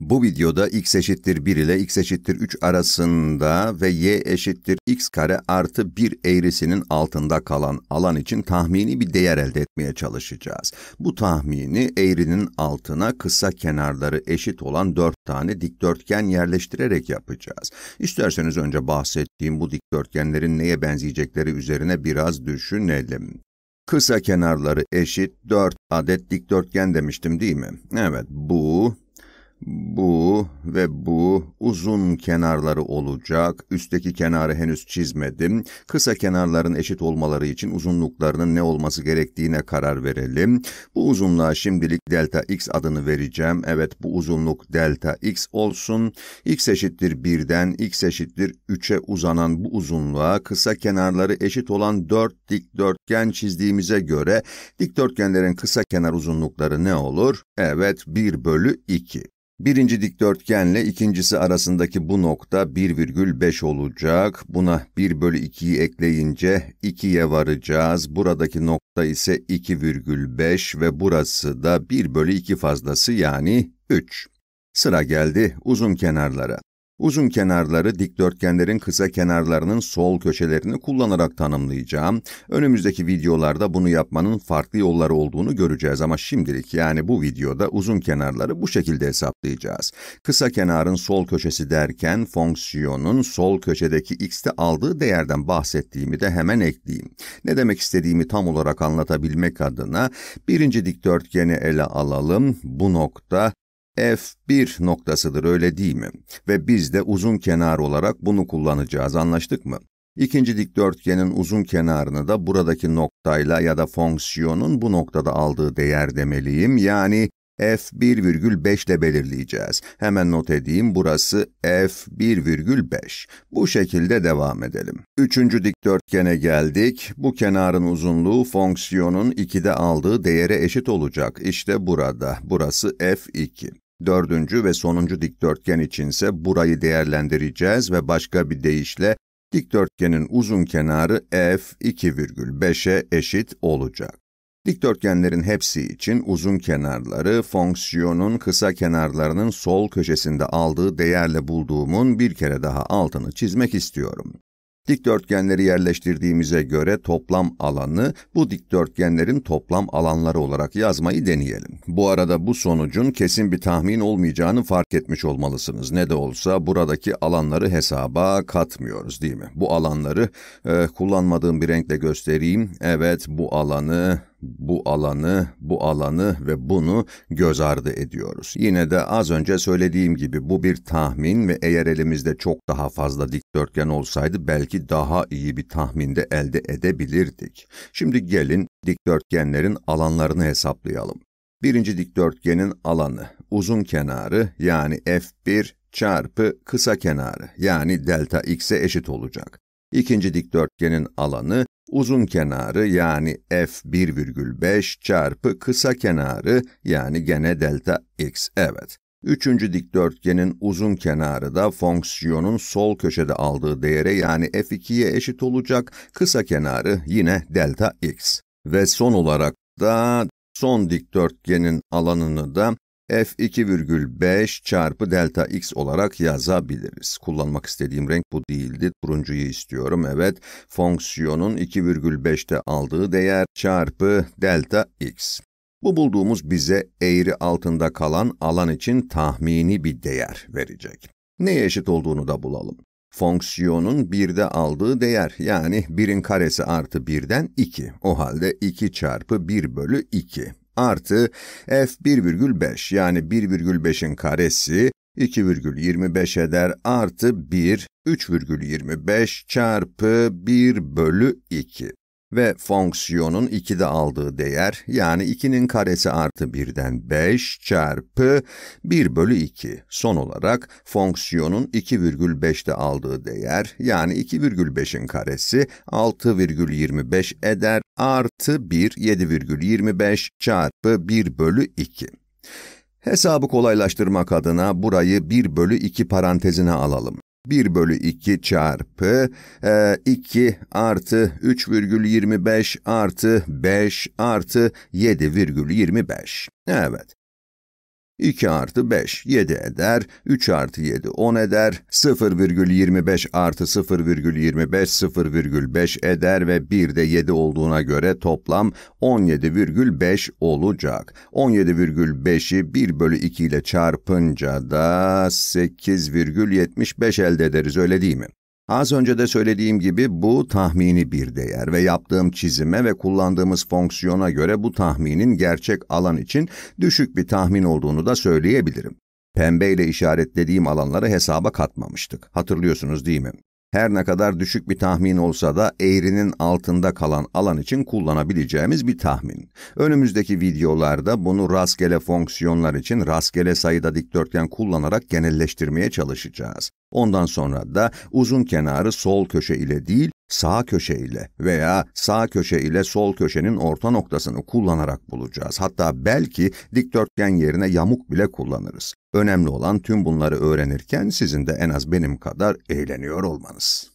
Bu videoda x eşittir 1 ile x eşittir 3 arasında ve y eşittir x kare artı 1 eğrisinin altında kalan alan için tahmini bir değer elde etmeye çalışacağız. Bu tahmini eğrinin altına kısa kenarları eşit olan 4 tane dikdörtgen yerleştirerek yapacağız. İsterseniz önce bahsettiğim bu dikdörtgenlerin neye benzeyecekleri üzerine biraz düşünelim. Kısa kenarları eşit 4 adet dikdörtgen demiştim değil mi? Evet, bu bu ve bu uzun kenarları olacak. Üstteki kenarı henüz çizmedim. Kısa kenarların eşit olmaları için uzunluklarının ne olması gerektiğine karar verelim. Bu uzunluğa şimdilik delta x adını vereceğim. Evet bu uzunluk delta x olsun. x eşittir 1'den x eşittir 3'e uzanan bu uzunluğa kısa kenarları eşit olan 4 dikdörtgen çizdiğimize göre dikdörtgenlerin kısa kenar uzunlukları ne olur? Evet 1 bölü 2. Birinci dikdörtgenle ikincisi arasındaki bu nokta 1,5 olacak. Buna 1 bölü 2'yi ekleyince 2'ye varacağız. Buradaki nokta ise 2,5 ve burası da 1 bölü 2 fazlası yani 3. Sıra geldi uzun kenarlara. Uzun kenarları dikdörtgenlerin kısa kenarlarının sol köşelerini kullanarak tanımlayacağım. Önümüzdeki videolarda bunu yapmanın farklı yolları olduğunu göreceğiz ama şimdilik yani bu videoda uzun kenarları bu şekilde hesaplayacağız. Kısa kenarın sol köşesi derken fonksiyonun sol köşedeki x'te aldığı değerden bahsettiğimi de hemen ekleyeyim. Ne demek istediğimi tam olarak anlatabilmek adına birinci dikdörtgeni ele alalım. Bu nokta F1 noktasıdır öyle değil mi? Ve biz de uzun kenar olarak bunu kullanacağız anlaştık mı? İkinci dikdörtgenin uzun kenarını da buradaki noktayla ya da fonksiyonun bu noktada aldığı değer demeliyim. Yani f1,5 ile belirleyeceğiz. Hemen not edeyim burası f1,5. Bu şekilde devam edelim. Üçüncü dikdörtgene geldik. Bu kenarın uzunluğu fonksiyonun 2'de aldığı değere eşit olacak. İşte burada. Burası f2. Dördüncü ve sonuncu dikdörtgen içinse burayı değerlendireceğiz ve başka bir deyişle dikdörtgenin uzun kenarı f 2,5'e eşit olacak. Dikdörtgenlerin hepsi için uzun kenarları, fonksiyonun kısa kenarlarının sol köşesinde aldığı değerle bulduğumun bir kere daha altını çizmek istiyorum. Dikdörtgenleri yerleştirdiğimize göre toplam alanı bu dikdörtgenlerin toplam alanları olarak yazmayı deneyelim. Bu arada bu sonucun kesin bir tahmin olmayacağını fark etmiş olmalısınız. Ne de olsa buradaki alanları hesaba katmıyoruz değil mi? Bu alanları e, kullanmadığım bir renkle göstereyim. Evet bu alanı bu alanı, bu alanı ve bunu göz ardı ediyoruz. Yine de az önce söylediğim gibi bu bir tahmin ve eğer elimizde çok daha fazla dikdörtgen olsaydı belki daha iyi bir tahminde elde edebilirdik. Şimdi gelin dikdörtgenlerin alanlarını hesaplayalım. Birinci dikdörtgenin alanı, uzun kenarı yani f1 çarpı kısa kenarı yani delta x'e eşit olacak. İkinci dikdörtgenin alanı, uzun kenarı yani f1,5 çarpı kısa kenarı yani gene delta x, evet. Üçüncü dikdörtgenin uzun kenarı da fonksiyonun sol köşede aldığı değere yani f2'ye eşit olacak, kısa kenarı yine delta x. Ve son olarak da son dikdörtgenin alanını da f2,5 çarpı delta x olarak yazabiliriz. Kullanmak istediğim renk bu değildi. Turuncuyu istiyorum. Evet, fonksiyonun 2,5'te aldığı değer çarpı delta x. Bu bulduğumuz bize eğri altında kalan alan için tahmini bir değer verecek. Neye eşit olduğunu da bulalım. Fonksiyonun 1'de aldığı değer yani 1'in karesi artı 1'den 2. O halde 2 çarpı 1 bölü 2 artı f 1,5 yani 1,5'in karesi 2,25 eder artı 1 3,25 çarpı 1 bölü 2 ve fonksiyonun 2'de aldığı değer yani 2'nin karesi artı 1'den 5 çarpı 1 bölü 2. Son olarak fonksiyonun 2,5'te aldığı değer yani 2,5'in karesi 6,25 eder artı 1 7,25 çarpı 1 bölü 2. Hesabı kolaylaştırmak adına burayı 1 bölü 2 parantezine alalım. 1 bölü 2 çarpı e, 2 artı 3,25 artı 5 artı 7,25. Evet. 2 artı 5 7 eder, 3 artı 7 10 eder, 0,25 artı 0,25 0,5 eder ve 1 de 7 olduğuna göre toplam 17,5 olacak. 17,5'i 1 bölü 2 ile çarpınca da 8,75 elde ederiz öyle değil mi? Az önce de söylediğim gibi bu tahmini bir değer ve yaptığım çizime ve kullandığımız fonksiyona göre bu tahminin gerçek alan için düşük bir tahmin olduğunu da söyleyebilirim. Pembe ile işaretlediğim alanları hesaba katmamıştık. Hatırlıyorsunuz değil mi? her ne kadar düşük bir tahmin olsa da eğrinin altında kalan alan için kullanabileceğimiz bir tahmin. Önümüzdeki videolarda bunu rastgele fonksiyonlar için rastgele sayıda dikdörtgen kullanarak genelleştirmeye çalışacağız. Ondan sonra da uzun kenarı sol köşe ile değil, sağ köşe ile veya sağ köşe ile sol köşenin orta noktasını kullanarak bulacağız. Hatta belki dikdörtgen yerine yamuk bile kullanırız. Önemli olan tüm bunları öğrenirken sizin de en az benim kadar eğleniyor olmanız.